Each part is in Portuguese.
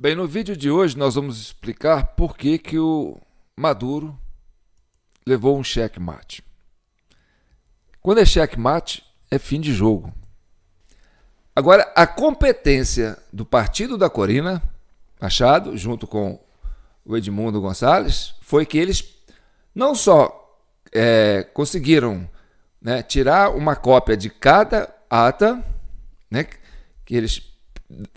Bem, no vídeo de hoje nós vamos explicar por que, que o Maduro levou um checkmate. Quando é checkmate, é fim de jogo. Agora, a competência do partido da Corina, Machado, junto com o Edmundo Gonçalves, foi que eles não só é, conseguiram né, tirar uma cópia de cada ata, né, que eles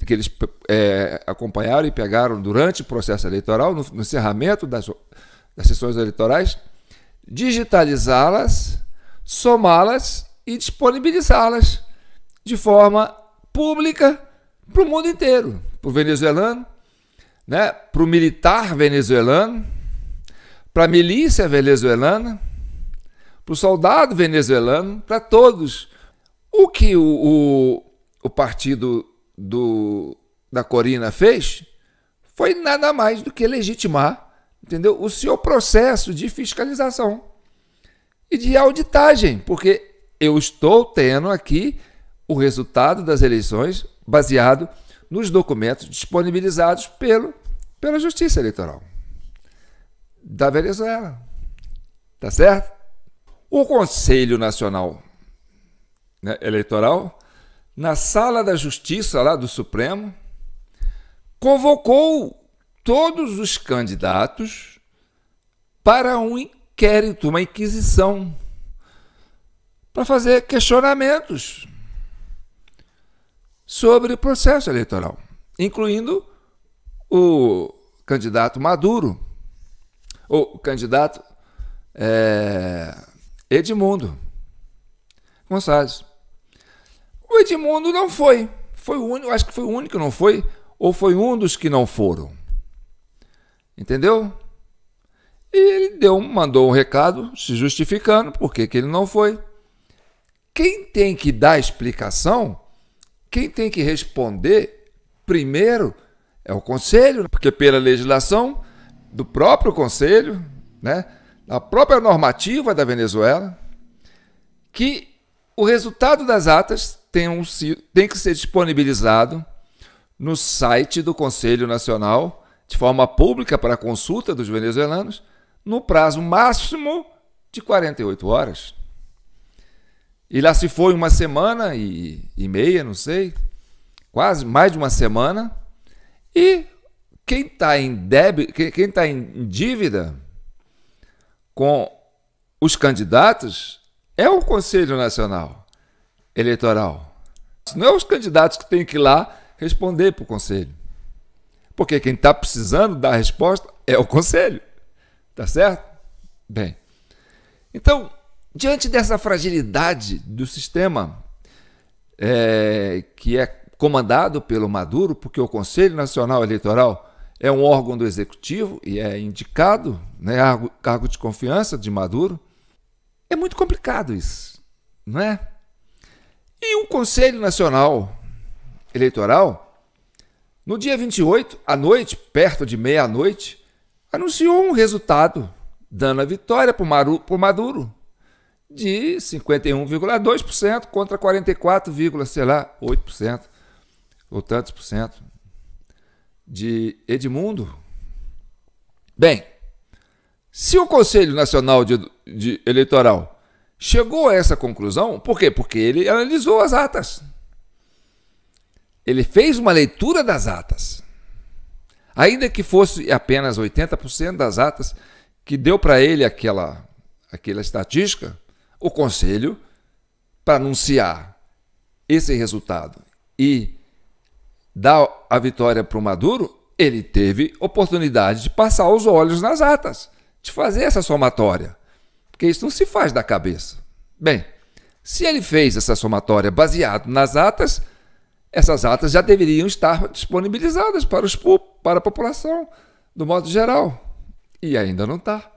que eles é, acompanharam e pegaram durante o processo eleitoral, no, no encerramento das, das sessões eleitorais, digitalizá-las, somá-las e disponibilizá-las de forma pública para o mundo inteiro, para o venezuelano, né, para o militar venezuelano, para a milícia venezuelana, para o soldado venezuelano, para todos. O que o, o, o partido do, da Corina fez foi nada mais do que legitimar entendeu? o seu processo de fiscalização e de auditagem, porque eu estou tendo aqui o resultado das eleições baseado nos documentos disponibilizados pelo, pela Justiça Eleitoral da Venezuela. Tá certo? O Conselho Nacional né, Eleitoral na sala da justiça lá do Supremo, convocou todos os candidatos para um inquérito, uma inquisição, para fazer questionamentos sobre o processo eleitoral, incluindo o candidato Maduro, ou o candidato é, Edmundo Gonçalves. O Edmundo não foi. Foi o único, acho que foi o único que não foi, ou foi um dos que não foram. Entendeu? E ele deu, mandou um recado se justificando por que ele não foi. Quem tem que dar explicação, quem tem que responder primeiro é o conselho, porque pela legislação do próprio conselho, né, a própria normativa da Venezuela, que o resultado das atas tem, um, tem que ser disponibilizado no site do Conselho Nacional, de forma pública para consulta dos venezuelanos, no prazo máximo de 48 horas. E lá se foi uma semana e, e meia, não sei, quase mais de uma semana. E quem está em débito, quem está em dívida com os candidatos é o Conselho Nacional Eleitoral. Não é os candidatos que têm que ir lá responder para o Conselho. Porque quem está precisando da resposta é o Conselho. Tá certo? Bem, então, diante dessa fragilidade do sistema é, que é comandado pelo Maduro, porque o Conselho Nacional Eleitoral é um órgão do executivo e é indicado, né, cargo de confiança de Maduro. É muito complicado isso, não é? E o Conselho Nacional Eleitoral, no dia 28, à noite, perto de meia-noite, anunciou um resultado, dando a vitória para o Maduro de 51,2% contra 44, sei lá, 8% ou tantos por cento de Edmundo. Bem, se o Conselho Nacional de, de Eleitoral chegou a essa conclusão, por quê? Porque ele analisou as atas. Ele fez uma leitura das atas. Ainda que fosse apenas 80% das atas que deu para ele aquela, aquela estatística, o Conselho, para anunciar esse resultado e dar a vitória para o Maduro, ele teve oportunidade de passar os olhos nas atas de fazer essa somatória, porque isso não se faz da cabeça. Bem, se ele fez essa somatória baseado nas atas, essas atas já deveriam estar disponibilizadas para, os, para a população, do modo geral. E ainda não está.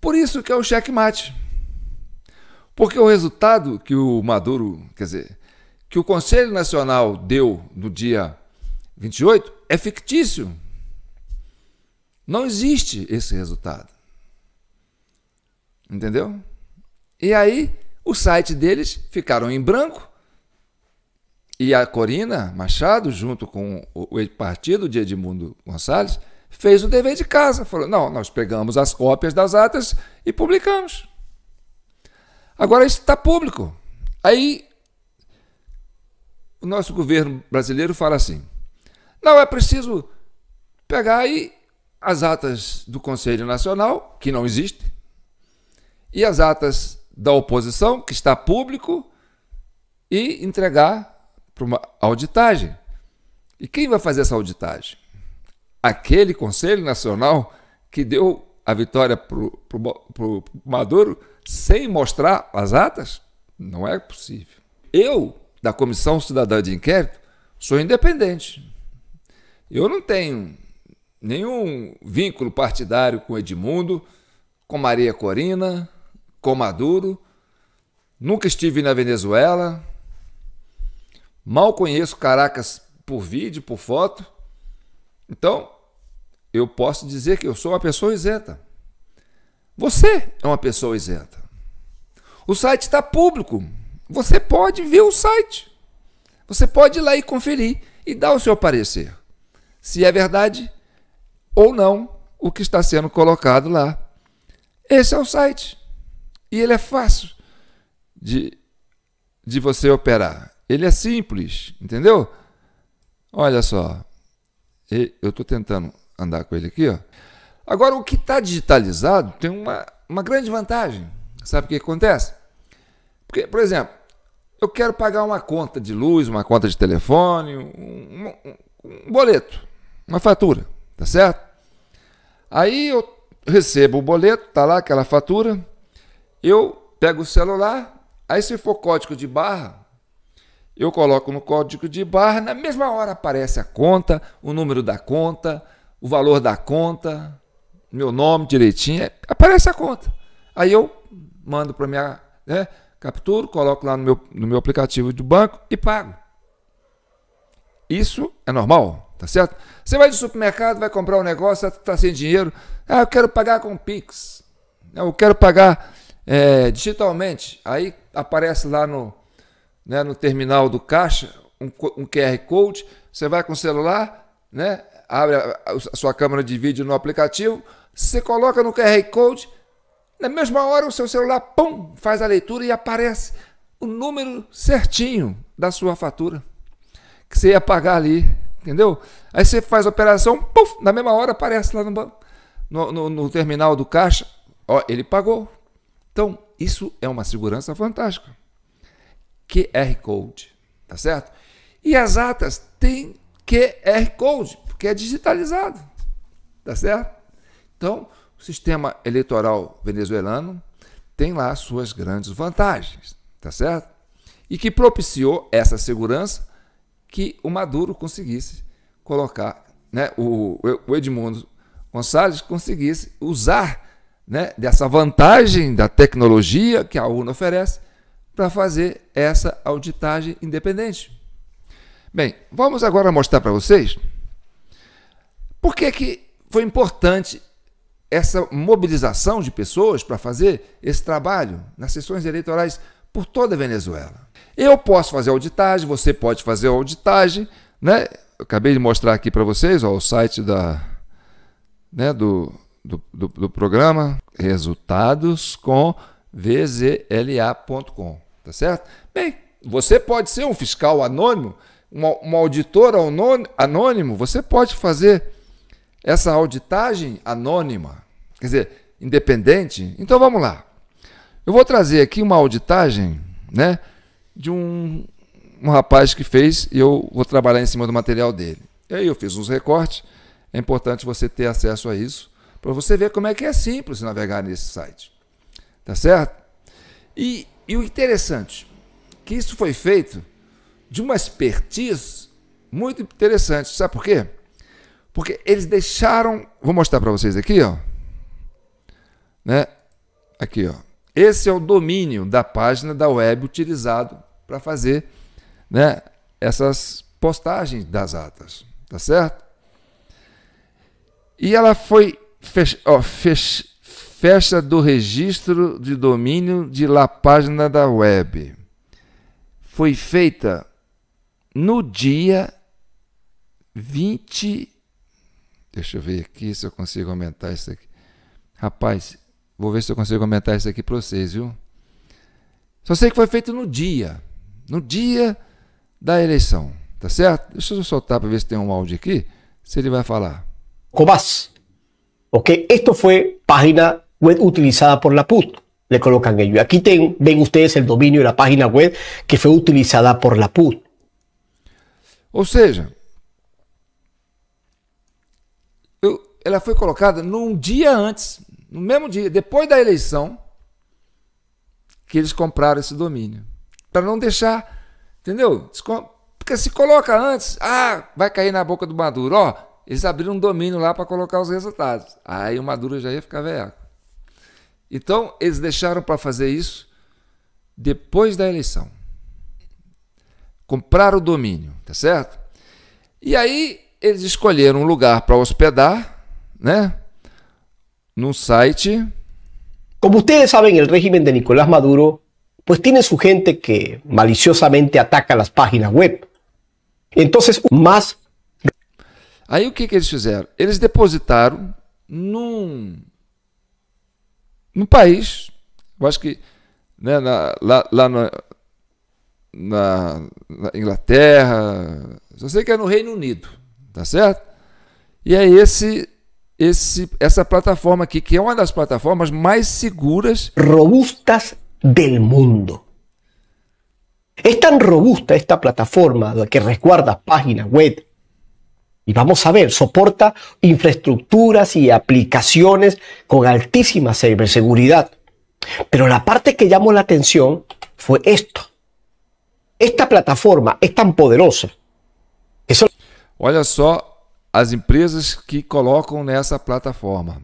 Por isso que é o checkmate. Porque o resultado que o Maduro, quer dizer, que o Conselho Nacional deu no dia 28 é fictício. Não existe esse resultado. Entendeu? E aí, o site deles ficaram em branco. E a Corina Machado, junto com o partido de Edmundo Gonçalves, fez o dever de casa. Falou: não, nós pegamos as cópias das atas e publicamos. Agora isso está público. Aí o nosso governo brasileiro fala assim: não, é preciso pegar e as atas do Conselho Nacional, que não existe, e as atas da oposição, que está público, e entregar para uma auditagem. E quem vai fazer essa auditagem? Aquele Conselho Nacional que deu a vitória para o Maduro sem mostrar as atas? Não é possível. Eu, da Comissão Cidadã de Inquérito, sou independente. Eu não tenho nenhum vínculo partidário com Edmundo, com Maria Corina, com Maduro. Nunca estive na Venezuela. Mal conheço Caracas por vídeo, por foto. Então, eu posso dizer que eu sou uma pessoa isenta. Você é uma pessoa isenta. O site está público. Você pode ver o site. Você pode ir lá e conferir e dar o seu parecer. Se é verdade, ou não o que está sendo colocado lá. Esse é o site. E ele é fácil de, de você operar. Ele é simples, entendeu? Olha só. Eu estou tentando andar com ele aqui. Ó. Agora, o que está digitalizado tem uma, uma grande vantagem. Sabe o que acontece? Porque, por exemplo, eu quero pagar uma conta de luz, uma conta de telefone, um, um, um boleto, uma fatura. Tá certo? Aí eu recebo o boleto, tá lá aquela fatura. Eu pego o celular, aí se for código de barra, eu coloco no código de barra, na mesma hora aparece a conta, o número da conta, o valor da conta, meu nome direitinho, é, aparece a conta. Aí eu mando para minha, né, capturo, coloco lá no meu, no meu aplicativo do banco e pago. Isso é normal? tá certo? Você vai no supermercado, vai comprar um negócio, está sem dinheiro, ah, eu quero pagar com Pix, eu quero pagar é, digitalmente, aí aparece lá no, né, no terminal do caixa um, um QR Code, você vai com o celular, né, abre a, a sua câmera de vídeo no aplicativo, você coloca no QR Code, na mesma hora o seu celular, pum, faz a leitura e aparece o número certinho da sua fatura que você ia pagar ali Entendeu? Aí você faz a operação, puff, na mesma hora aparece lá no, no, no, no terminal do caixa. Ó, ele pagou. Então, isso é uma segurança fantástica. QR Code, tá certo? E as atas têm QR Code, porque é digitalizado, tá certo? Então, o sistema eleitoral venezuelano tem lá suas grandes vantagens, tá certo? E que propiciou essa segurança que o Maduro conseguisse colocar, né, o, o Edmundo Gonçalves conseguisse usar né, dessa vantagem da tecnologia que a ONU oferece para fazer essa auditagem independente. Bem, vamos agora mostrar para vocês por que, que foi importante essa mobilização de pessoas para fazer esse trabalho nas sessões eleitorais por toda a Venezuela. Eu posso fazer auditagem, você pode fazer auditagem, né? Eu acabei de mostrar aqui para vocês ó, o site da, né, do, do, do, do programa Resultados com vzla.com, tá certo? Bem, você pode ser um fiscal anônimo, um, auditor anônimo, você pode fazer essa auditagem anônima, quer dizer, independente. Então vamos lá. Eu vou trazer aqui uma auditagem, né? de um, um rapaz que fez e eu vou trabalhar em cima do material dele. E aí eu fiz uns recortes. É importante você ter acesso a isso para você ver como é que é simples navegar nesse site. Tá certo? E, e o interessante, que isso foi feito de uma expertise muito interessante. Sabe por quê? Porque eles deixaram. Vou mostrar para vocês aqui, ó. Né? Aqui, ó. Esse é o domínio da página da web utilizado para fazer né, essas postagens das atas, tá certo? E ela foi fech, ó, fecha do registro de domínio de la página da web. Foi feita no dia 20. Deixa eu ver aqui se eu consigo aumentar isso aqui. Rapaz, Vou ver se eu consigo comentar isso aqui para vocês, viu? Só sei que foi feito no dia, no dia da eleição, tá certo? Deixa eu soltar para ver se tem um áudio aqui, se ele vai falar. Cobas, ok? isto foi página web utilizada por la PUT, le colocan ellos. Aquí ten, ven ustedes el dominio de la página web que fue utilizada por la PUT. Ou seja, eu, ela foi colocada num dia antes no mesmo dia, depois da eleição, que eles compraram esse domínio. Para não deixar, entendeu? Porque se coloca antes, ah, vai cair na boca do Maduro. Ó, eles abriram um domínio lá para colocar os resultados. Aí o Maduro já ia ficar velhaco. Então, eles deixaram para fazer isso depois da eleição. Compraram o domínio, tá certo? E aí, eles escolheram um lugar para hospedar, né? num site. Como ustedes saben, el régimen de Nicolás Maduro pues tiene su gente que maliciosamente ataca las páginas web. Entonces, más Aí o que, que eles fizeram? Eles depositaram num, num país, eu acho que né, na, lá, lá na, na, na, Inglaterra, só sei que é no Reino Unido, tá certo? E é esse Esa plataforma aquí, que es una de las plataformas más seguras. Robustas del mundo. Es tan robusta esta plataforma que resguarda páginas web. Y vamos a ver, soporta infraestructuras y aplicaciones con altísima ciberseguridad. Pero la parte que llamó la atención fue esto. Esta plataforma es tan poderosa. Eso... as empresas que colocam nessa plataforma,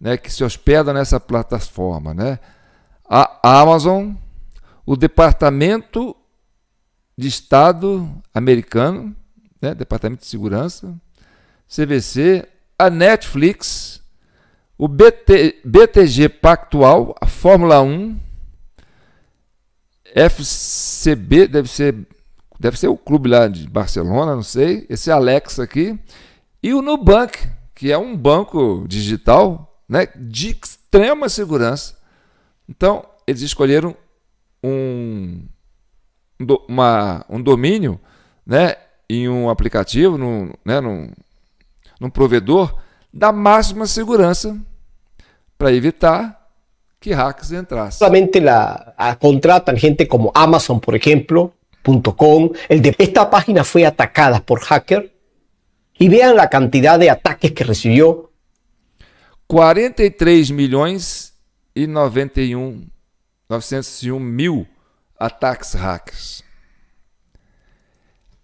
né, que se hospedam nessa plataforma, né? A Amazon, o Departamento de Estado americano, né, Departamento de Segurança, CVC, a Netflix, o BT, BTG Pactual, a Fórmula 1, FCB, deve ser deve ser o clube lá de Barcelona, não sei, esse Alex aqui, e o Nubank, que é um banco digital né, de extrema segurança. Então, eles escolheram um, uma, um domínio né, em um aplicativo, num, né, num, num provedor da máxima segurança para evitar que hacks entrassem. Justamente, lá a, gente como Amazon, por exemplo, .com, el de esta página fue atacada por hacker y vean la cantidad de ataques que recibió. 43 milhões e 91 901 mil ataques hackers.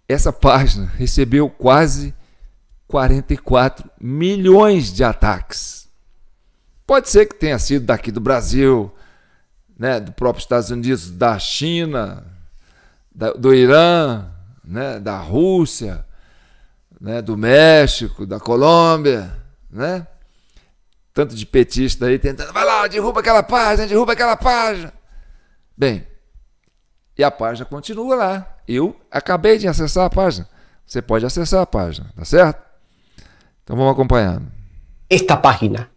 Essa página recebeu quase 44 milhões de ataques. Pode ser que tenha sido daqui do Brasil, né, do próprio Estados Unidos, da China, da, do Irã, né? da Rússia, né? do México, da Colômbia, né? Tanto de petista aí tentando, vai lá, derruba aquela página, derruba aquela página. Bem, e a página continua lá. Eu acabei de acessar a página. Você pode acessar a página, tá certo? Então vamos acompanhando. Esta página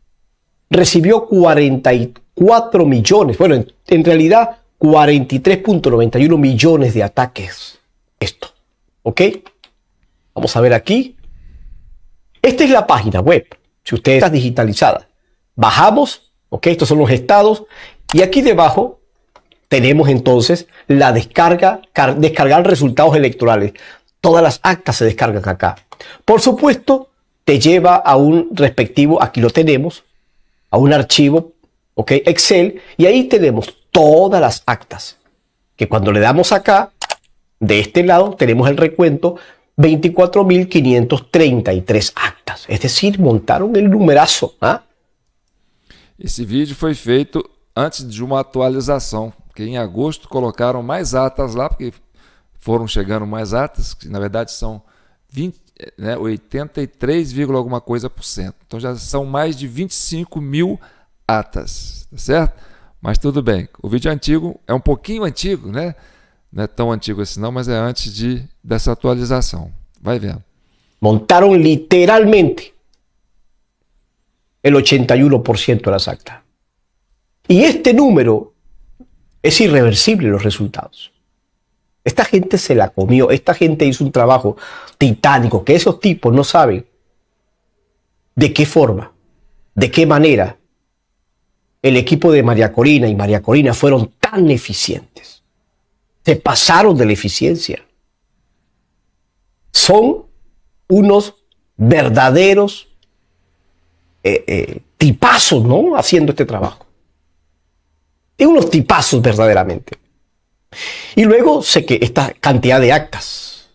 recebeu 44 milhões. bueno, em realidade 43.91 millones de ataques. Esto. ¿Ok? Vamos a ver aquí. Esta es la página web. Si usted está digitalizada. Bajamos. ¿Ok? Estos son los estados. Y aquí debajo tenemos entonces la descarga, descargar resultados electorales. Todas las actas se descargan acá. Por supuesto, te lleva a un respectivo, aquí lo tenemos, a un archivo, ¿ok? Excel, y ahí tenemos todas las actas. Que cuando le damos acá, de este lado, tenemos el recuento 24.533 actas. Es decir, montaron el numerazo. ¿ah? Esse vídeo foi feito antes de uma atualização, que em agosto colocaram mais atas lá, porque foram chegando mais atas, que na verdade são 20, né, 83, alguma coisa por cento. Então já são mais de 25 mil atas, tá certo? Mas tudo bem, o vídeo é antigo, é um pouquinho antigo, né? Não é tão antigo assim não, mas é antes de, dessa atualização. Vai vendo. Montaram literalmente el 81% de las actas. Y este número es irreversible los resultados. Esta gente se la comió, esta gente hizo un trabajo titánico que esos tipos no saben de qué forma, de qué manera el equipo de María Corina y María Corina fueron tan eficientes. Se pasaron de la eficiencia. Son unos verdaderos eh, eh, tipazos, ¿no? Haciendo este trabajo. Y unos tipazos verdaderamente. Y luego sé que esta cantidad de actas,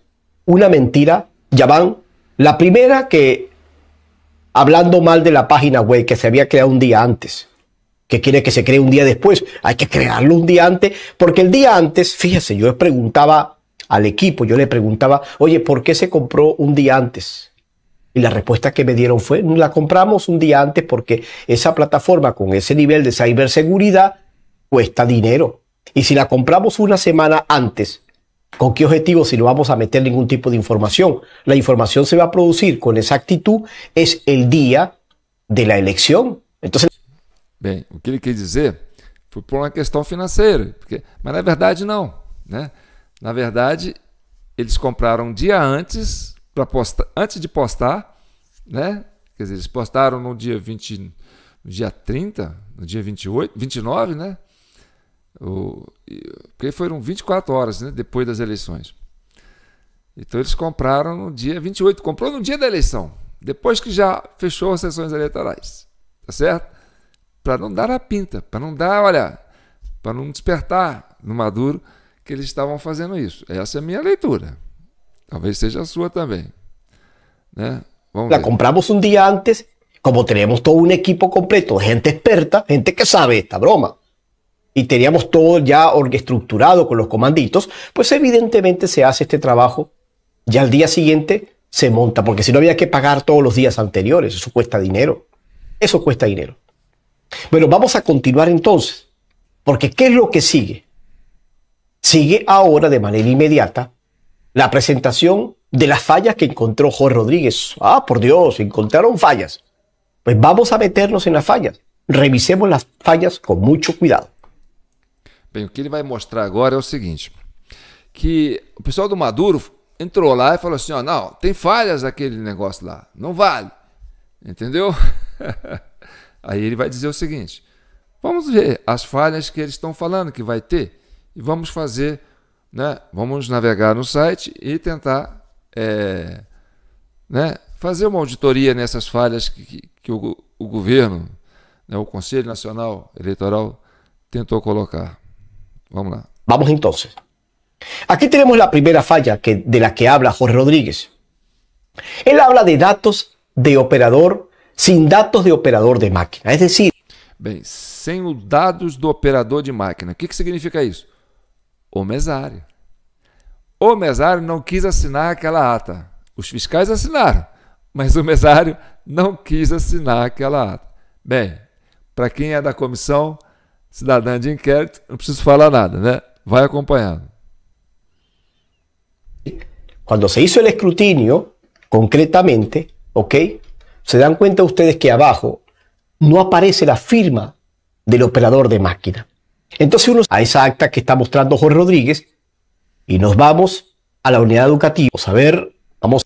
una mentira, ya van. La primera que, hablando mal de la página web que se había creado un día antes, que quiere que se cree un día después. Hay que crearlo un día antes, porque el día antes, fíjese, yo preguntaba al equipo, yo le preguntaba, oye, ¿por qué se compró un día antes? Y la respuesta que me dieron fue, la compramos un día antes porque esa plataforma con ese nivel de ciberseguridad cuesta dinero. Y si la compramos una semana antes, ¿Con qué objetivo si no vamos a meter ningún tipo de información? La información se va a producir con exactitud es el día de la elección. Entonces Bem, o que ele quer dizer foi por uma questão financeira, porque, mas na verdade não. Né? Na verdade, eles compraram um dia antes, posta, antes de postar, né? quer dizer, eles postaram no dia 20, no dia 30, no dia 28, 29, né? O, porque foram 24 horas né? depois das eleições. Então eles compraram no dia 28, comprou no dia da eleição, depois que já fechou as sessões eleitorais, tá certo? para no dar a pinta, para no dar, para no despertar no Maduro que ellos estaban haciendo eso. Esa es mi lectura, tal vez sea a también. la compramos un día antes, como tenemos todo un equipo completo, gente experta, gente que sabe esta broma. y teníamos todo ya estructurado con los comanditos, pues evidentemente se hace este trabajo y al día siguiente se monta, porque si no había que pagar todos los días anteriores, eso cuesta dinero, eso cuesta dinero. Bueno, vamos a continuar entonces, porque ¿qué es lo que sigue? Sigue ahora de manera inmediata la presentación de las fallas que encontró Jorge Rodríguez. Ah, por Dios, encontraron fallas. Pues vamos a meternos en las fallas. Revisemos las fallas con mucho cuidado. bien, o que ele a mostrar ahora es o seguinte: que o pessoal do Maduro entró lá y e falou assim: ó, não, tem falhas aquele negócio lá, não vale. Entendeu? Aí ele vai dizer o seguinte: vamos ver as falhas que eles estão falando que vai ter e vamos fazer, né? Vamos navegar no site e tentar é, né, fazer uma auditoria nessas falhas que, que, que o, o, governo, né, o Conselho Nacional Eleitoral tentou colocar. Vamos lá. Vamos então. Aqui temos a primeira falha que, de la que habla Jorge Rodríguez. Ele habla de dados de operador sin datos de operador de máquina. Es decir... Bem, sem os dados do operador de máquina. O que, que significa isso? O mesário. O mesário não quis assinar aquela ata. Os fiscais assinaram, mas o mesário não quis assinar aquela ata. Bem, para quem é da comissão cidadã de inquérito, não preciso falar nada, né? Vai acompanhando. Quando se hizo o escrutínio, concretamente, ¿ok? se dan cuenta ustedes que abajo no aparece la firma del operador de máquina. Entonces uno a esa acta que está mostrando Jorge Rodríguez y nos vamos a la unidad educativa. Vamos a ver, vamos.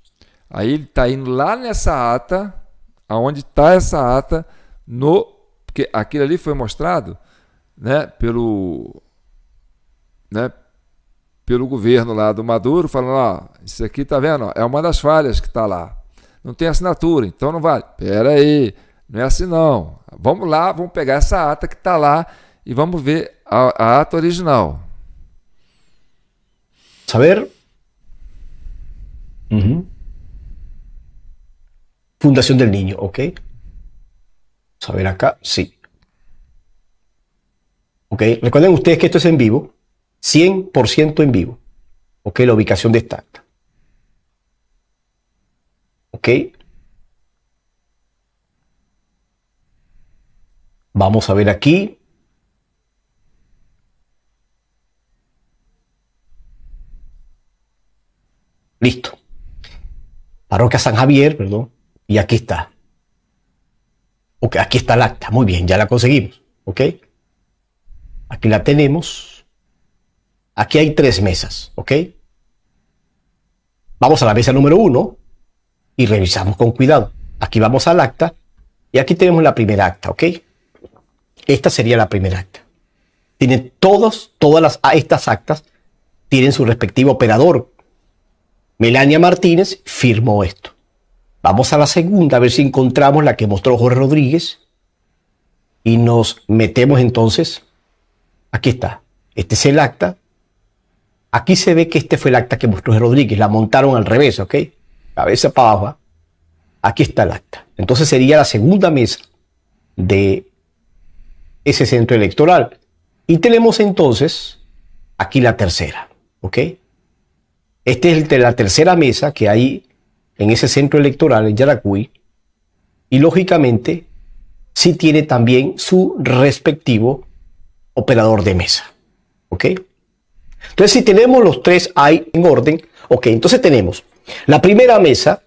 Ahí está indo lá nessa ata, aonde está esa ata, no, porque aquilo ali fue mostrado né, pelo, né, pelo governo lá do Maduro, falando, ó, ah, isso aqui tá vendo, é uma das falhas que está lá. não tem assinatura, então não vale. Pera aí, não é assim não. Vamos lá, vamos pegar essa ata que está lá e vamos ver a, a ata original. Saber. Uhum. Fundación del Niño, ok. Saber acá, sí. Ok, recuerden ustedes que esto es en vivo, 100% en vivo. Ok, la ubicación de esta acta. ¿Ok? Vamos a ver aquí. Listo. Parroquia San Javier, perdón. Y aquí está. Ok, aquí está el acta. Muy bien, ya la conseguimos. Ok. Aquí la tenemos. Aquí hay tres mesas. Ok. Vamos a la mesa número uno y revisamos con cuidado. Aquí vamos al acta y aquí tenemos la primera acta, ¿ok? Esta sería la primera acta. Tienen todos, todas ah, estas actas tienen su respectivo operador. Melania Martínez firmó esto. Vamos a la segunda, a ver si encontramos la que mostró Jorge Rodríguez. Y nos metemos entonces. Aquí está. Este es el acta. Aquí se ve que este fue el acta que mostró Jorge Rodríguez. La montaron al revés, ¿ok? cabeza para abajo, ¿ah? aquí está el acta. Entonces sería la segunda mesa de ese centro electoral. Y tenemos entonces aquí la tercera, ¿ok? Esta es la tercera mesa que hay en ese centro electoral en Yaracuy y lógicamente si tiene también su respectivo operador de mesa, ¿ok? Entonces si tenemos los tres ahí en orden, ok, entonces tenemos la primera mesa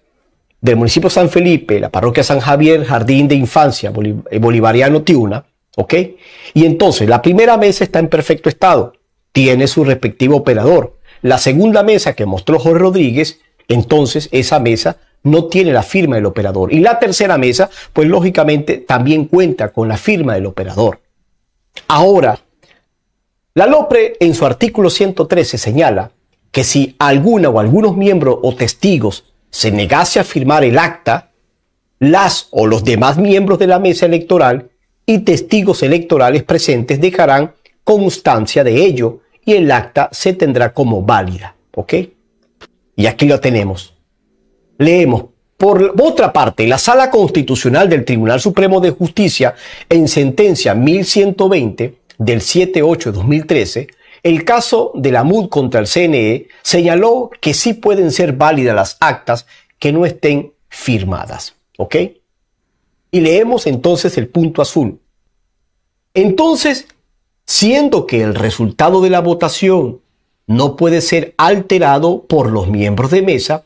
del municipio San Felipe, la parroquia San Javier, Jardín de Infancia eh, Bolivariano Tiuna, ¿ok? Y entonces, la primera mesa está en perfecto estado, tiene su respectivo operador. La segunda mesa que mostró Jorge Rodríguez, entonces esa mesa no tiene la firma del operador. Y la tercera mesa, pues lógicamente también cuenta con la firma del operador. Ahora, la LOPRE en su artículo 113 señala que si alguna o algunos miembros o testigos se negase a firmar el acta, las o los demás miembros de la mesa electoral y testigos electorales presentes dejarán constancia de ello y el acta se tendrá como válida. ¿Ok? Y aquí lo tenemos. Leemos. Por otra parte, la Sala Constitucional del Tribunal Supremo de Justicia, en sentencia 1120 del 7-8-2013, el caso de la MUD contra el CNE señaló que sí pueden ser válidas las actas que no estén firmadas. ¿Ok? Y leemos entonces el punto azul. Entonces, siendo que el resultado de la votación no puede ser alterado por los miembros de mesa,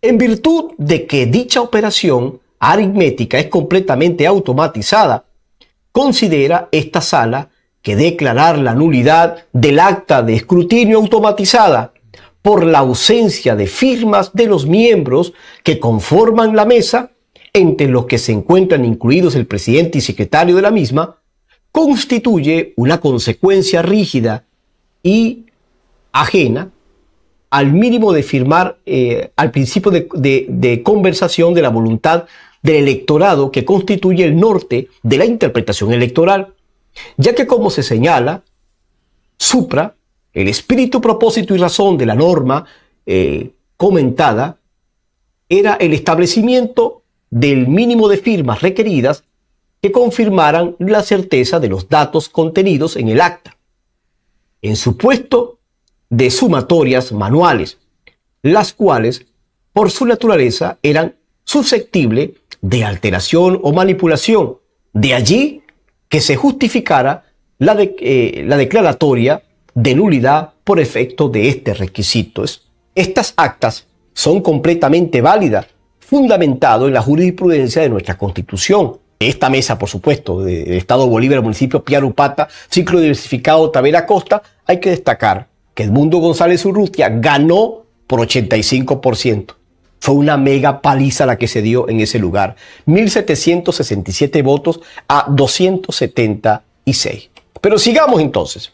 en virtud de que dicha operación aritmética es completamente automatizada, considera esta sala que declarar la nulidad del acta de escrutinio automatizada por la ausencia de firmas de los miembros que conforman la mesa, entre los que se encuentran incluidos el presidente y secretario de la misma, constituye una consecuencia rígida y ajena al mínimo de firmar eh, al principio de, de conversación de la voluntad del electorado que constituye el norte de la interpretación electoral ya que como se señala, supra el espíritu, propósito y razón de la norma eh, comentada era el establecimiento del mínimo de firmas requeridas que confirmaran la certeza de los datos contenidos en el acta. En supuesto de sumatorias manuales, las cuales por su naturaleza eran susceptibles de alteración o manipulación. De allí que se justificara la, eh, la declaratoria de nulidad por efecto de este requisito. Estas actas son completamente válidas, fundamentado en la jurisprudencia de nuestra Constitución. Esta mesa, por supuesto, del Estado Bolívar, municipio Piarupata, ciclo diversificado Tavera Costa, hay que destacar que mundo González Urrutia ganó por 85%. Fue una mega paliza la que se dio en ese lugar. 1.767 votos a 276. Pero sigamos entonces.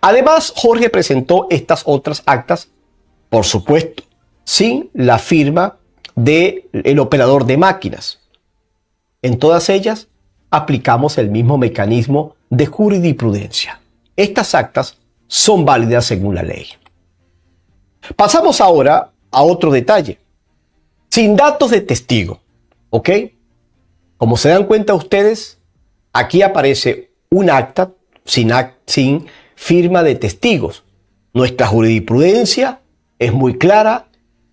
Además, Jorge presentó estas otras actas, por supuesto, sin la firma del el operador de máquinas. En todas ellas aplicamos el mismo mecanismo de jurisprudencia. Estas actas son válidas según la ley. Pasamos ahora a otro detalle sin datos de testigo. ¿Ok? Como se dan cuenta ustedes, aquí aparece un acta sin, firma de testigos. Nuestra jurisprudencia es muy clara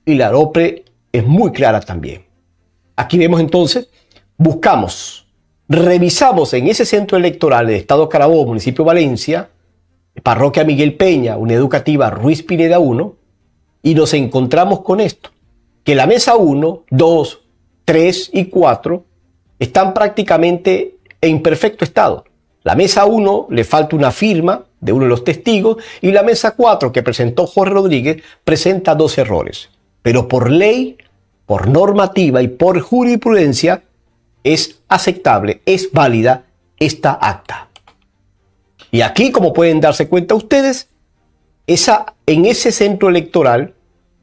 y la OPRE es muy clara también. Aquí vemos entonces, buscamos, revisamos en ese centro electoral del Estado Carabobo, municipio Valencia, parroquia Miguel Peña, una educativa Ruiz Pineda 1, y nos encontramos con esto que la mesa 1, 2, 3 y 4 están prácticamente en perfecto estado. La mesa 1 le falta una firma de uno de los testigos y la mesa 4 que presentó Jorge Rodríguez presenta dos errores. Pero por ley, por normativa y por jurisprudencia es aceptable, es válida esta acta. Y aquí, como pueden darse cuenta ustedes, esa, en ese centro electoral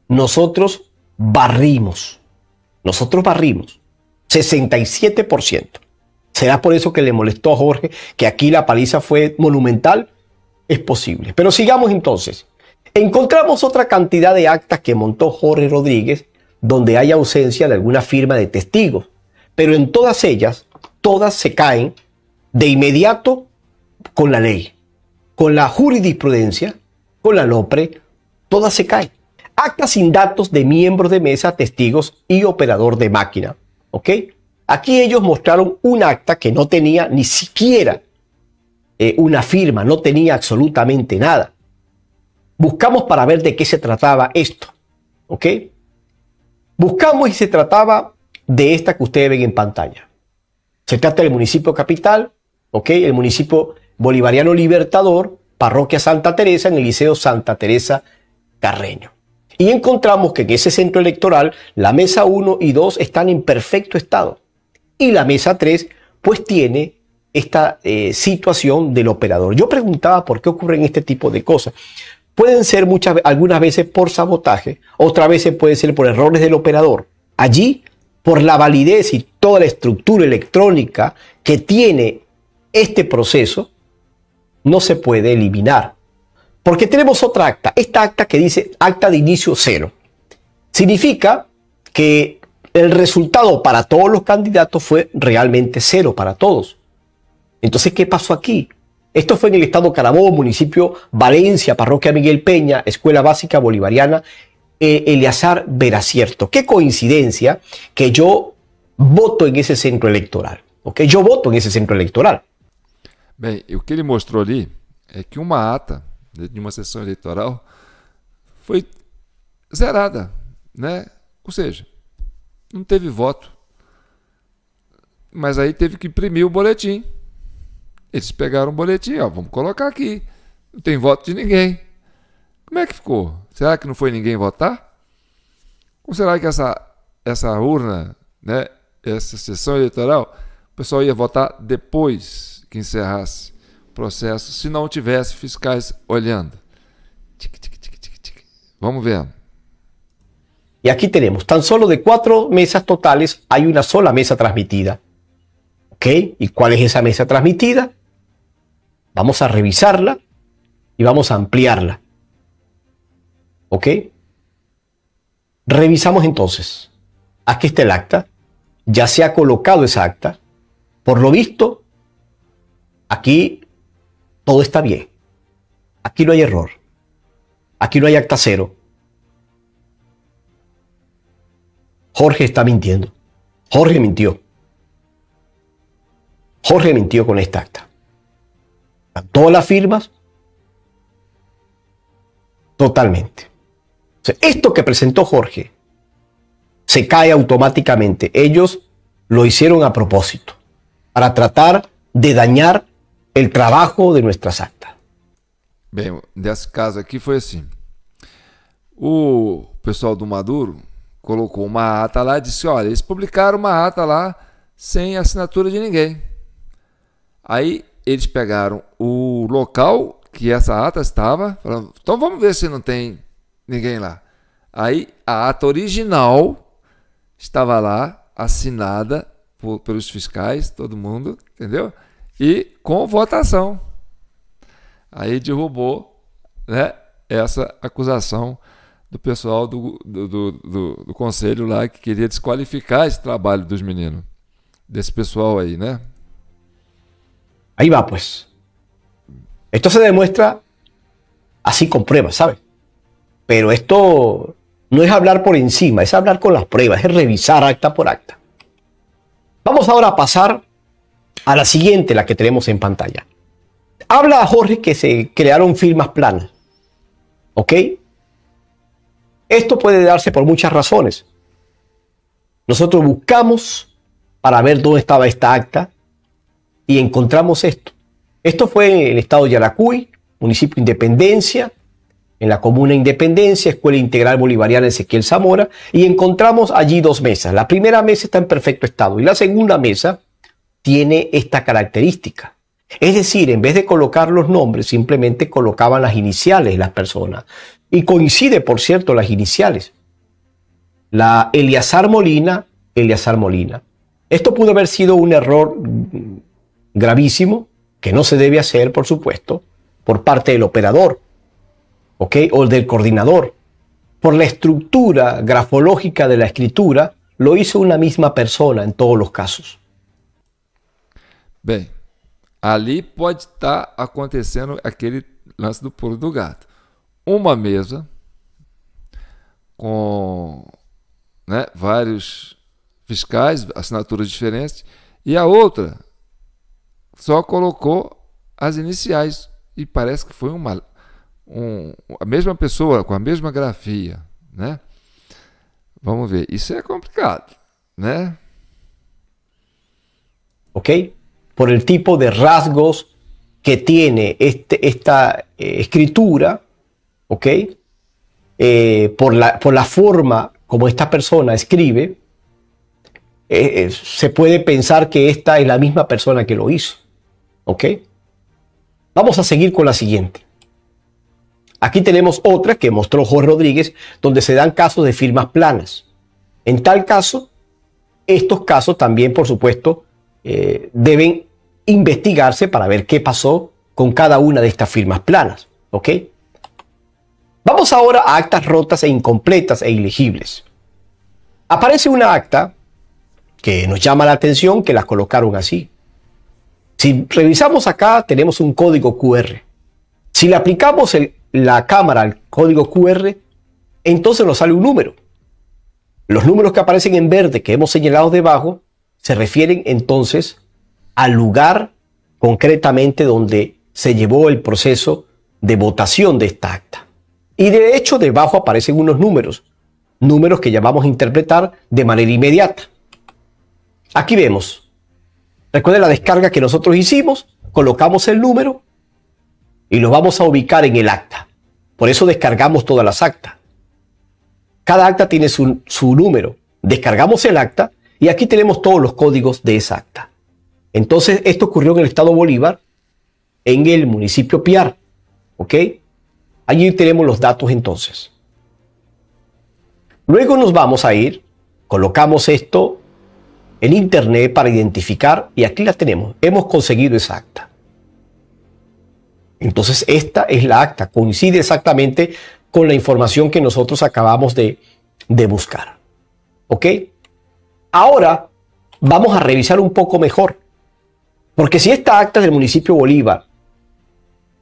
nosotros barrimos. Nosotros barrimos. 67%. ¿Será por eso que le molestó a Jorge que aquí la paliza fue monumental? Es posible. Pero sigamos entonces. Encontramos otra cantidad de actas que montó Jorge Rodríguez donde hay ausencia de alguna firma de testigos. Pero en todas ellas, todas se caen de inmediato con la ley, con la jurisprudencia, con la LOPRE, todas se caen. Acta sin datos de miembros de mesa, testigos y operador de máquina. ¿Ok? Aquí ellos mostraron un acta que no tenía ni siquiera eh, una firma, no tenía absolutamente nada. Buscamos para ver de qué se trataba esto. ¿Ok? Buscamos y se trataba de esta que ustedes ven en pantalla. Se trata del municipio capital, ¿ok? El municipio bolivariano libertador, parroquia Santa Teresa, en el Liceo Santa Teresa Carreño. Y encontramos que en ese centro electoral la mesa 1 y 2 están en perfecto estado. Y la mesa 3 pues tiene esta eh, situación del operador. Yo preguntaba por qué ocurren este tipo de cosas. Pueden ser muchas, algunas veces por sabotaje, otras veces pueden ser por errores del operador. Allí, por la validez y toda la estructura electrónica que tiene este proceso, no se puede eliminar. Porque tenemos otra acta, esta acta que dice acta de inicio cero. Significa que el resultado para todos los candidatos fue realmente cero para todos. Entonces, ¿qué pasó aquí? Esto fue en el estado Carabobo, municipio Valencia, parroquia Miguel Peña, Escuela Básica Bolivariana, eh, Eleazar Veracierto. Qué coincidencia que yo voto en ese centro electoral? ¿ok? Yo voto en ese centro electoral bien, lo e que él mostró allí es que una acta de uma sessão eleitoral foi zerada, né? Ou seja, não teve voto. Mas aí teve que imprimir o boletim. Eles pegaram o boletim, ó, vamos colocar aqui. Não tem voto de ninguém. Como é que ficou? Será que não foi ninguém votar? Ou será que essa, essa urna, né, essa sessão eleitoral, o pessoal ia votar depois que encerrasse? proceso si no tuviese fiscales olhando. Vamos a ver. Y aquí tenemos, tan solo de cuatro mesas totales hay una sola mesa transmitida. ¿Ok? ¿Y cuál es esa mesa transmitida? Vamos a revisarla y vamos a ampliarla. ¿Ok? Revisamos entonces. Aquí está el acta. Ya se ha colocado esa acta. Por lo visto, aquí todo está bien. Aquí no hay error. Aquí no hay acta cero. Jorge está mintiendo. Jorge mintió. Jorge mintió con esta acta. Todas las firmas totalmente. esto que presentó Jorge se cae automáticamente. Ellos lo hicieron a propósito, para tratar de dañar el trabajo de nuestras actas. Bem, nesse caso aqui foi assim. O pessoal do Maduro colocou uma ata lá e disse: olha, eles publicaram uma ata lá sem assinatura de ninguém. Aí eles pegaram o local que essa ata estava, falando, então vamos ver se não tem ninguém lá. Aí a ata original estava lá, assinada por, pelos fiscais, todo mundo, entendeu? e com votação. Aí derrubou né, essa acusação do pessoal do, do, do, do, conselho lá que queria desqualificar esse trabalho dos meninos. Desse pessoal aí, né? Aí vai, pois isso se demuestra assim com pruebas, sabe? Pero esto não é hablar por encima, é hablar com as pruebas, é revisar acta por acta. Vamos agora a a la siguiente, la que tenemos en pantalla. Habla a Jorge que se crearon firmas planas. ¿Ok? Esto puede darse por muchas razones. Nosotros buscamos para ver dónde estaba esta acta y encontramos esto. Esto fue en el estado de Yaracuy, municipio Independencia, en la comuna Independencia, Escuela Integral Bolivariana Ezequiel Zamora, y encontramos allí dos mesas. La primera mesa está en perfecto estado y la segunda mesa tiene esta característica. Es decir, en vez de colocar los nombres, simplemente colocaban las iniciales las personas. Y coincide, por cierto, las iniciales. La Eliazar Molina, Eliazar Molina. Esto pudo haber sido un error gravísimo, que no se debe hacer, por supuesto, por parte del operador, ¿ok? O del coordinador. Por la estructura grafológica de la escritura, lo hizo una misma persona en todos los casos. Bem, ali pode estar tá acontecendo aquele lance do pulo do gato. Uma mesa com né, vários fiscais, assinaturas diferentes, e a outra só colocou as iniciais e parece que foi uma um, a mesma pessoa com a mesma grafia, né? Vamos ver, isso é complicado, né? Ok? por el tipo de rasgos que tiene este, esta eh, escritura, eh, por, la, por, la, forma como esta persona escribe, eh, se puede pensar que esta es la misma persona que lo hizo, Vamos a seguir con la siguiente. Aquí tenemos otra que mostró Jorge Rodríguez, donde se dan casos de firmas planas. En tal caso, estos casos también, por supuesto, deben investigarse para ver qué pasó con cada una de estas firmas planas. ¿Ok? Vamos ahora a actas rotas e incompletas e ilegibles. Aparece una acta que nos llama la atención que las colocaron así. Si revisamos acá, tenemos un código QR. Si le aplicamos la cámara al código QR, entonces nos sale un número. Los números que aparecen en verde que hemos señalado debajo se refieren entonces al lugar concretamente donde se llevó el proceso de votación de esta acta. Y de hecho debajo aparecen unos números, números que ya vamos a interpretar de manera inmediata. Aquí vemos, recuerden la descarga que nosotros hicimos, colocamos el número y lo vamos a ubicar en el acta. Por eso descargamos todas las actas. Cada acta tiene su, su número. Descargamos el acta y aquí tenemos todos los códigos de esa acta. Entonces, esto ocurrió en el estado Bolívar, en el municipio Piar. ¿Ok? Allí tenemos los datos entonces. Luego nos vamos a ir, colocamos esto en internet para identificar y aquí la tenemos. Hemos conseguido esa acta. Entonces, esta es la acta, coincide exactamente con la información que nosotros acabamos de, de buscar. ¿Ok? Ahora vamos a revisar un poco mejor porque si esta acta del municipio Bolívar,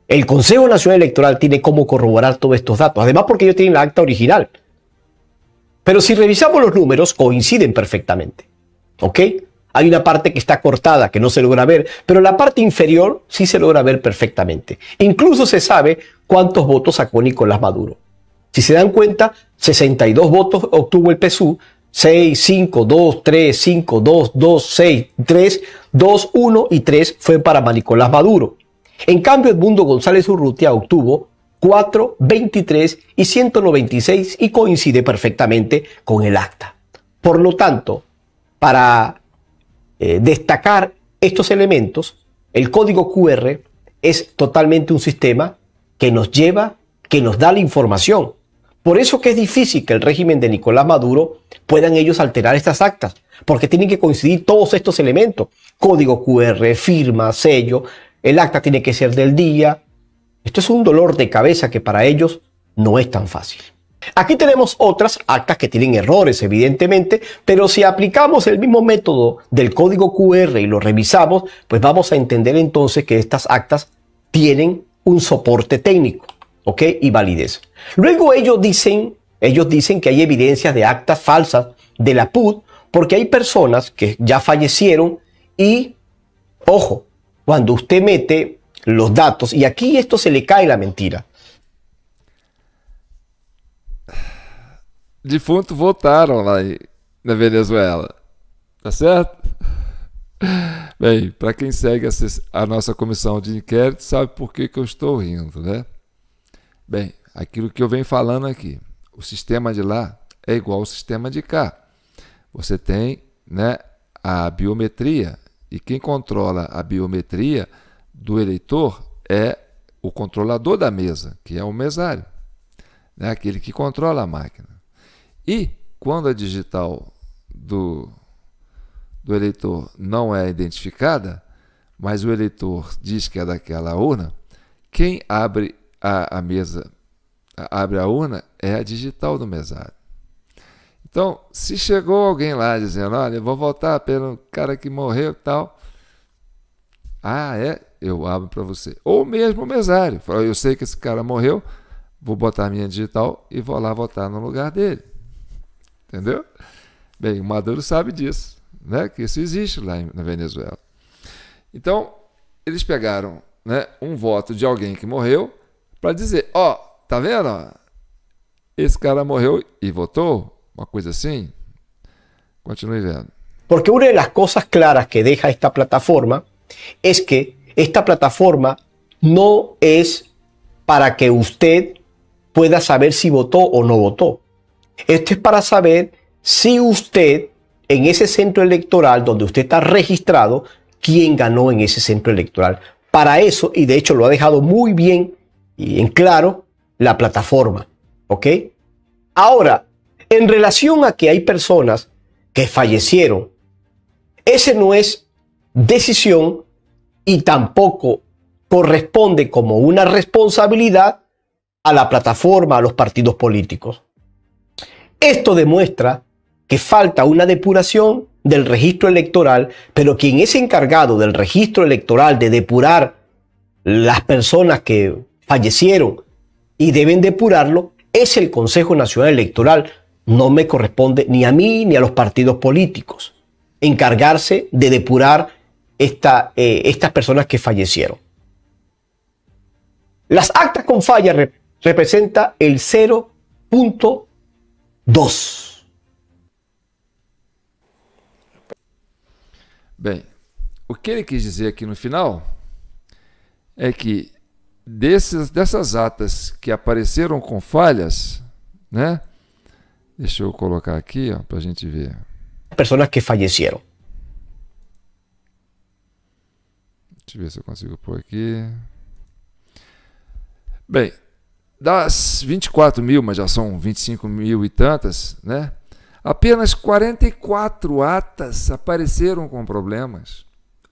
el Consejo Nacional Electoral tiene cómo corroborar todos estos datos, además porque ellos tienen la acta original. Pero si revisamos los números, coinciden perfectamente. ¿Ok? Hay una parte que está cortada, que no se logra ver, pero la parte inferior sí se logra ver perfectamente. Incluso se sabe cuántos votos sacó Nicolás Maduro. Si se dan cuenta, 62 votos obtuvo el PSU, 6, 5, 2, 3, 5, 2, 2, 6, 3, 2, 1 y 3 fue para Manicolás Maduro. En cambio, Edmundo González Urrutia obtuvo 4, 23 y 196 y coincide perfectamente con el acta. Por lo tanto, para eh, destacar estos elementos, el código QR es totalmente un sistema que nos lleva, que nos da la información por eso que es difícil que el régimen de Nicolás Maduro puedan ellos alterar estas actas, porque tienen que coincidir todos estos elementos. Código QR, firma, sello, el acta tiene que ser del día. Esto es un dolor de cabeza que para ellos no es tan fácil. Aquí tenemos otras actas que tienen errores, evidentemente, pero si aplicamos el mismo método del código QR y lo revisamos, pues vamos a entender entonces que estas actas tienen un soporte técnico, ¿ok? Y validez. Luego ellos dicen, ellos dicen que hay evidencias de actas falsas de la PUD porque hay personas que ya fallecieron y, ojo, cuando usted mete los datos, y aquí esto se le cae la mentira. difuntos votaron lá na Venezuela, está certo? Bem, para quien segue a nuestra comisión de inquérito sabe por qué que eu estou rindo, né? aquilo que eu venho falando aqui. O sistema de lá é igual ao sistema de cá. Você tem né, a biometria, e quem controla a biometria do eleitor é o controlador da mesa, que é o mesário, né? aquele que controla a máquina. E quando a digital do, do eleitor não é identificada, mas o eleitor diz que é daquela urna, quem abre a, a mesa abre a urna é a digital do mesário. Então, se chegou alguém lá dizendo, olha, eu vou votar pelo cara que morreu e tal, ah, é, eu abro para você. Ou mesmo o mesário, fala, eu sei que esse cara morreu, vou botar minha digital e vou lá votar no lugar dele. Entendeu? Bem, o Maduro sabe disso, né? que isso existe lá na Venezuela. Então, eles pegaram né, um voto de alguém que morreu para dizer, ó, oh, tá vendo? Esse cara murió y votó. Una cosa así. Porque una de las cosas claras que deja esta plataforma es que esta plataforma no es para que usted pueda saber si votó o no votó. Esto es para saber si usted en ese centro electoral donde usted está registrado, quién ganó en ese centro electoral. Para eso, y de hecho lo ha dejado muy bien y en claro, la plataforma. ¿Ok? Ahora, en relación a que hay personas que fallecieron, ese no es decisión y tampoco corresponde como una responsabilidad a la plataforma, a los partidos políticos. Esto demuestra que falta una depuración del registro electoral, pero quien es encargado del registro electoral de depurar las personas que fallecieron y deben depurarlo es el Consejo Nacional Electoral. No me corresponde ni a mí ni a los partidos políticos encargarse de depurar eh, estas personas que fallecieron. Las actas con falla representa el 0.2. Bien, o que él decir aquí aqui no final es que desses, dessas atas que apareceram com falhas, né? Deixa eu colocar aqui para a gente ver. Pessoas que faleceram. Deixa eu ver se eu consigo pôr aqui. Bem, das 24 mil, mas já são 25 mil e tantas, né? Apenas 44 atas apareceram com problemas.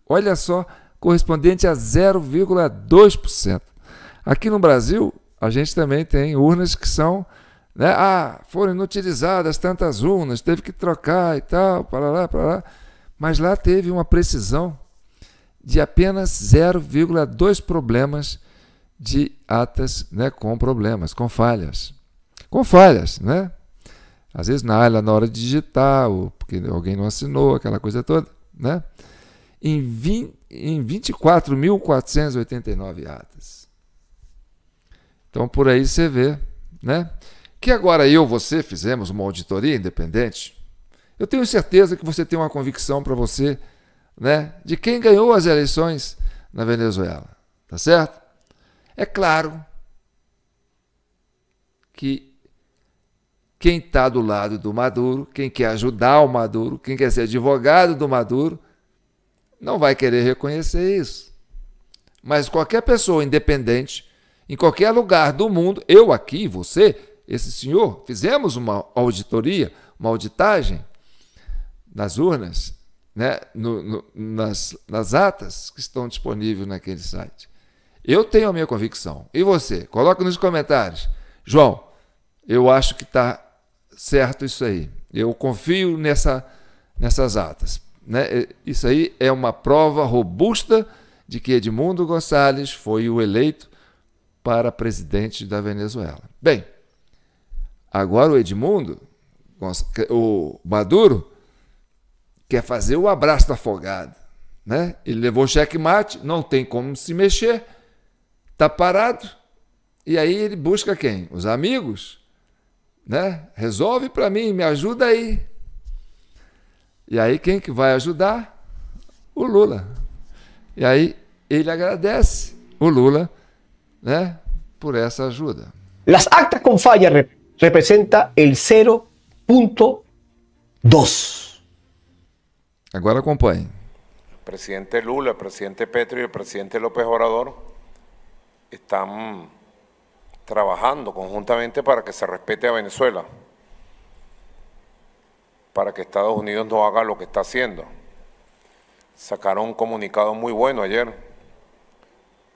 Olha só, correspondente a 0,2%. Aqui no Brasil, a gente também tem urnas que são. Né? Ah, foram inutilizadas tantas urnas, teve que trocar e tal, para lá, para lá. Mas lá teve uma precisão de apenas 0,2 problemas de atas né, com problemas, com falhas. Com falhas, né? Às vezes na área, na hora de digitar, ou porque alguém não assinou, aquela coisa toda, né? Em, 20, em 24.489 atas. Então por aí você vê, né? Que agora eu, e você fizemos uma auditoria independente. Eu tenho certeza que você tem uma convicção para você, né, de quem ganhou as eleições na Venezuela, tá certo? É claro que quem está do lado do Maduro, quem quer ajudar o Maduro, quem quer ser advogado do Maduro, não vai querer reconhecer isso. Mas qualquer pessoa independente em qualquer lugar do mundo, eu aqui, você, esse senhor, fizemos uma auditoria, uma auditagem nas urnas, né? No, no, nas, nas atas que estão disponíveis naquele site. Eu tenho a minha convicção. E você? Coloca nos comentários. João, eu acho que está certo isso aí. Eu confio nessa, nessas atas. Né? Isso aí é uma prova robusta de que Edmundo Gonçalves foi o eleito para presidente da Venezuela. Bem, agora o Edmundo, o Maduro, quer fazer o abraço afogado. Né? Ele levou checkmate, não tem como se mexer, está parado, e aí ele busca quem? Os amigos. Né? Resolve para mim, me ajuda aí. E aí quem que vai ajudar? O Lula. E aí ele agradece o Lula por esa ayuda. Las actas con falla representa el 0.2. Agora El Presidente Lula, el presidente Petro y el presidente López Obrador están trabajando conjuntamente para que se respete a Venezuela, para que Estados Unidos no haga lo que está haciendo. Sacaron un comunicado muy bueno ayer,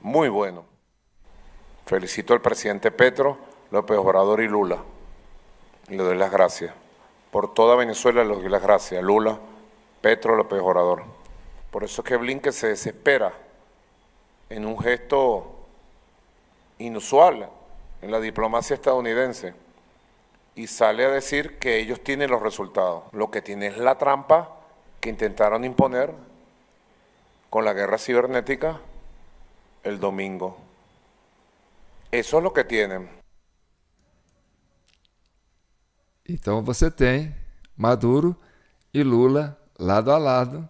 muy bueno. Felicito al presidente Petro, López Obrador y Lula. Y le doy las gracias. Por toda Venezuela le doy las gracias. Lula, Petro, López Obrador. Por eso es que Blinken se desespera en un gesto inusual en la diplomacia estadounidense y sale a decir que ellos tienen los resultados. Lo que tiene es la trampa que intentaron imponer con la guerra cibernética el domingo. É só o que tem. Então você tem Maduro e Lula lado a lado,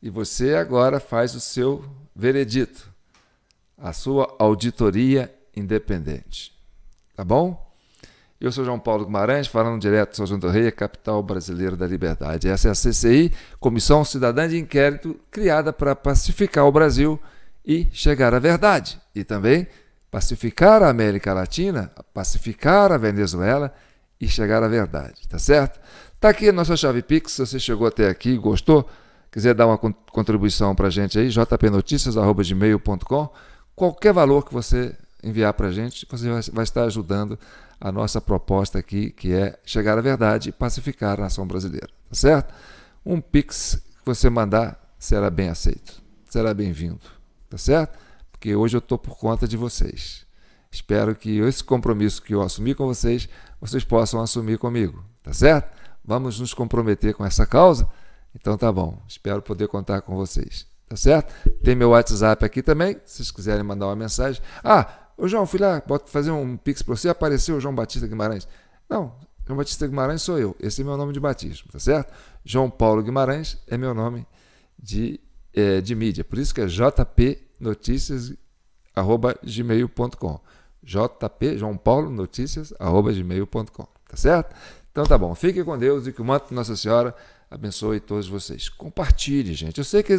e você agora faz o seu veredito, a sua auditoria independente. Tá bom? Eu sou João Paulo Guimarães, falando direto de São João do Rei, capital brasileira da liberdade. Essa é a CCI, Comissão Cidadã de Inquérito, criada para pacificar o Brasil e chegar à verdade. E também pacificar a América Latina, pacificar a Venezuela e chegar à verdade, tá certo? Tá aqui a nossa chave Pix, se você chegou até aqui, gostou, quiser dar uma contribuição para a gente aí, jpnoticias.gmail.com, qualquer valor que você enviar para a gente, você vai estar ajudando a nossa proposta aqui, que é chegar à verdade e pacificar a nação brasileira, tá certo? Um Pix que você mandar será bem aceito, será bem-vindo, tá certo? porque hoje eu estou por conta de vocês. Espero que esse compromisso que eu assumi com vocês, vocês possam assumir comigo, tá certo? Vamos nos comprometer com essa causa? Então tá bom, espero poder contar com vocês, tá certo? Tem meu WhatsApp aqui também, se vocês quiserem mandar uma mensagem. Ah, ô João, fui lá fazer um pix para você, apareceu o João Batista Guimarães. Não, João Batista Guimarães sou eu, esse é meu nome de batismo, tá certo? João Paulo Guimarães é meu nome de, é, de mídia, por isso que é JP jpnoticias@gmail.com. JP João Paulo Notícias@gmail.com, tá certo? Então tá bom. Fique com Deus e que o manto de Nossa Senhora abençoe todos vocês. Compartilhe, gente. Eu sei que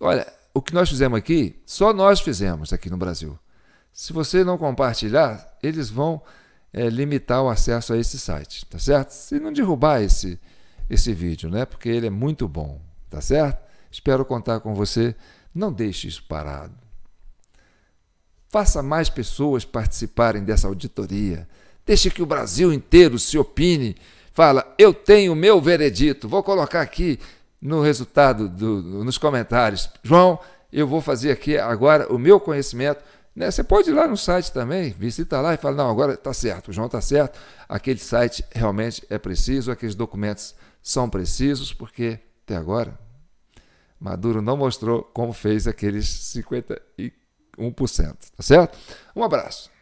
olha, o que nós fizemos aqui, só nós fizemos aqui no Brasil. Se você não compartilhar, eles vão é, limitar o acesso a esse site, tá certo? Se não derrubar esse esse vídeo, né? Porque ele é muito bom, tá certo? Espero contar com você não deixe isso parado. Faça mais pessoas participarem dessa auditoria. Deixe que o Brasil inteiro se opine. Fala, eu tenho meu veredito. Vou colocar aqui no resultado, do, nos comentários. João, eu vou fazer aqui agora o meu conhecimento. Né? Você pode ir lá no site também, visita lá e fala, não, agora está certo, o João está certo, aquele site realmente é preciso, aqueles documentos são precisos, porque até agora Maduro não mostrou como fez aqueles 51%, tá certo? Um abraço.